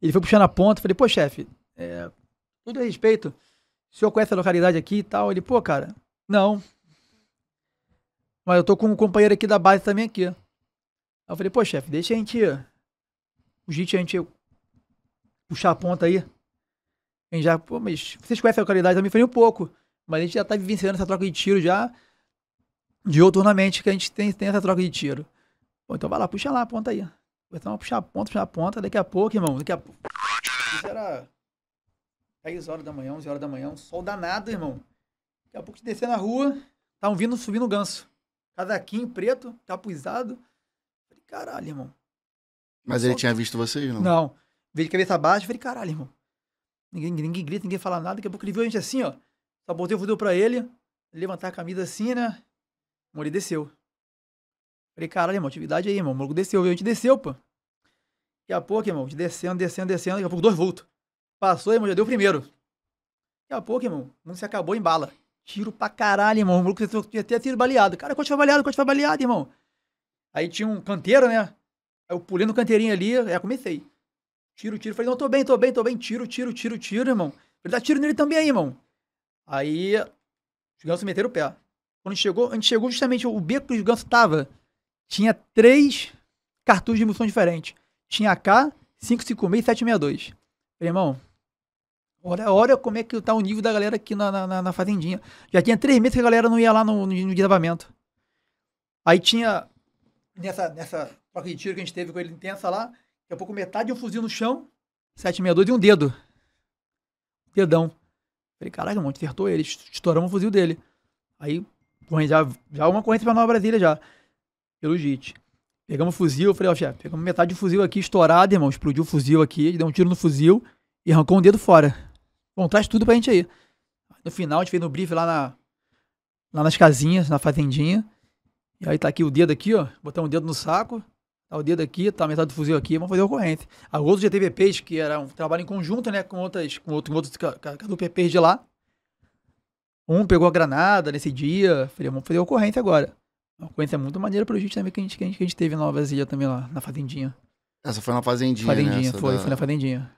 Ele foi puxando a ponta, falei, pô, chefe, é, tudo a respeito, o senhor conhece a localidade aqui e tal? Ele, pô, cara, não. Mas eu tô com um companheiro aqui da base também aqui. Aí eu falei, pô, chefe, deixa a gente. O JIT a gente puxar a ponta aí. A gente já, pô, mas vocês conhecem a localidade também? Eu falei um pouco. Mas a gente já tá vivenciando essa troca de tiro já de ornamento que a gente tem, tem essa troca de tiro. bom então vai lá, puxa lá, aponta aí. Começamos a puxar a ponta, puxar a ponta. Daqui a pouco, irmão, daqui a pouco. Isso era 10 horas da manhã, 11 horas da manhã, um sol danado, irmão. Daqui a pouco, descer na rua, estavam tá vindo, subindo o ganso. Casaquinho preto, capuzado. Falei, caralho, irmão. Mas ele tinha visto vocês, não? Não. Veio de cabeça baixa, falei, caralho, irmão. Ninguém, ninguém grita, ninguém fala nada. Daqui a pouco ele viu a gente assim, ó. Só botei o fudeu pra ele, levantar a camisa assim, né? ele desceu. Falei, caralho, irmão, atividade aí, irmão. O maluco desceu, a gente desceu, pô. Daqui a pouco, irmão, descendo, descendo, descendo, daqui a pouco dois voltos. Passou, irmão, já deu o primeiro. Daqui a pouco, irmão, o mundo se acabou em bala. Tiro pra caralho, irmão. O maluco tinha até tiro baleado. Cara, quanto foi baleado, quanto foi baleado, irmão. Aí tinha um canteiro, né? Aí eu pulei no canteirinho ali, aí eu comecei. Tiro, tiro. Falei, não, tô bem, tô bem, tô bem. Tiro, tiro, tiro, tiro, irmão. Ele dá tiro nele também aí, irmão. Aí os gansos meteram o pé. Quando chegou, a gente chegou justamente o beco que os gansos tava tinha três cartuchos de munição diferentes. Tinha AK, 556 e 762. Falei, irmão, olha, olha como é que tá o nível da galera aqui na, na, na fazendinha. Já tinha três meses que a galera não ia lá no, no, no desabamento. Aí tinha, nessa, nessa troca de tiro que a gente teve com ele intensa lá, daqui a pouco metade de um fuzil no chão, 762 e um dedo. Dedão. Falei, caralho, irmão, acertou ele, estouramos o fuzil dele. Aí, já, já uma corrente pra Nova Brasília já pelo JIT. Pegamos o fuzil, eu falei, ó, oh, chefe, pegamos metade do fuzil aqui estourado, irmão. Explodiu o fuzil aqui, ele deu um tiro no fuzil e arrancou um dedo fora. Bom, traz tudo pra gente aí. No final, a gente fez no brief lá, na, lá nas casinhas, na fazendinha. E aí tá aqui o dedo aqui, ó. Botamos o dedo no saco. Tá o dedo aqui, tá metade do fuzil aqui, vamos fazer a corrente. A outros GTVPs, que era um trabalho em conjunto, né, com outras, com outros, com outros PP de lá. Um pegou a granada nesse dia, falei, vamos fazer a corrente agora. Uma coisa muito maneira pro gente também que a, gente, que, a gente, teve em Nova também lá, na Fazendinha. Essa foi na Fazendinha, né, Fazendinha, né? foi, da... foi na Fazendinha.